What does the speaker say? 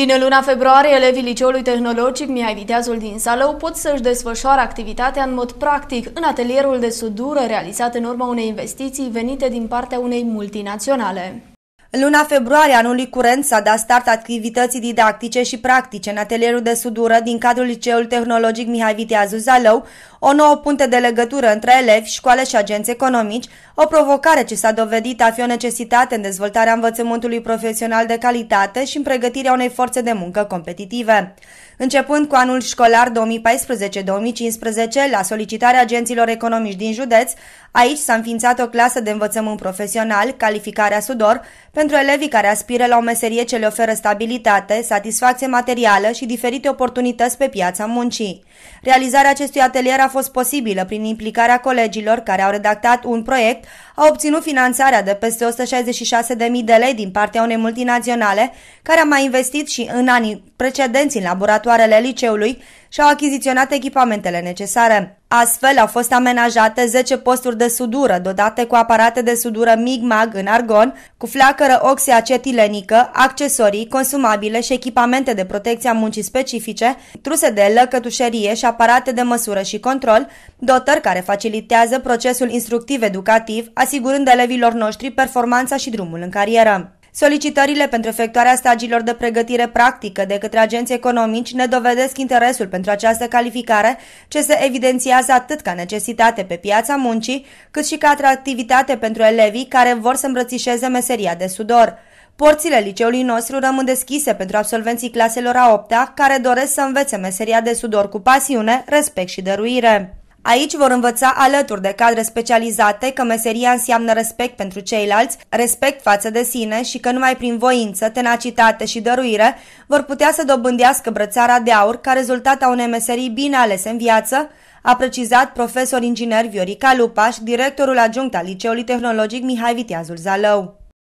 Din luna februarie, elevii Liceului Tehnologic Mihai Viteazul din Salău pot să-și desfășoare activitatea în mod practic în atelierul de sudură realizat în urma unei investiții venite din partea unei multinaționale. În luna februarie anului curent s-a dat start activității didactice și practice în atelierul de sudură din cadrul Liceului Tehnologic Mihai Viteazu Zalău, o nouă punte de legătură între elevi, școale și agenți economici, o provocare ce s-a dovedit a fi o necesitate în dezvoltarea învățământului profesional de calitate și în pregătirea unei forțe de muncă competitive. Începând cu anul școlar 2014-2015, la solicitarea agenților economici din județ, aici s-a înființat o clasă de învățământ profesional, calificarea Sudor, pentru elevii care aspiră la o meserie ce le oferă stabilitate, satisfacție materială și diferite oportunități pe piața muncii. Realizarea acestui atelier a fost posibilă prin implicarea colegilor care au redactat un proiect, au obținut finanțarea de peste 166.000 de lei din partea unei multinaționale, care a mai investit și în anii precedenți în laborator conducătoarele liceului și-au achiziționat echipamentele necesare. Astfel au fost amenajate 10 posturi de sudură, dodate cu aparate de sudură MIG-MAG în argon, cu flacără oxiacetilenică, accesorii, consumabile și echipamente de protecție a muncii specifice, truse de lăcătușerie și aparate de măsură și control, dotări care facilitează procesul instructiv-educativ, asigurând elevilor noștri performanța și drumul în carieră. Solicitările pentru efectuarea stagiilor de pregătire practică de către agenții economici ne dovedesc interesul pentru această calificare, ce se evidențiază atât ca necesitate pe piața muncii, cât și ca atractivitate pentru elevii care vor să îmbrățișeze meseria de sudor. Porțile liceului nostru rămân deschise pentru absolvenții claselor a 8 -a, care doresc să învețe meseria de sudor cu pasiune, respect și dăruire. Aici vor învăța alături de cadre specializate că meseria înseamnă respect pentru ceilalți, respect față de sine și că numai prin voință, tenacitate și dăruire vor putea să dobândească brățara de aur ca rezultat a unei meserii bine alese în viață, a precizat profesor inginer Viorica Lupaș, directorul adjunct al Liceului Tehnologic Mihai Viteazul Zalău.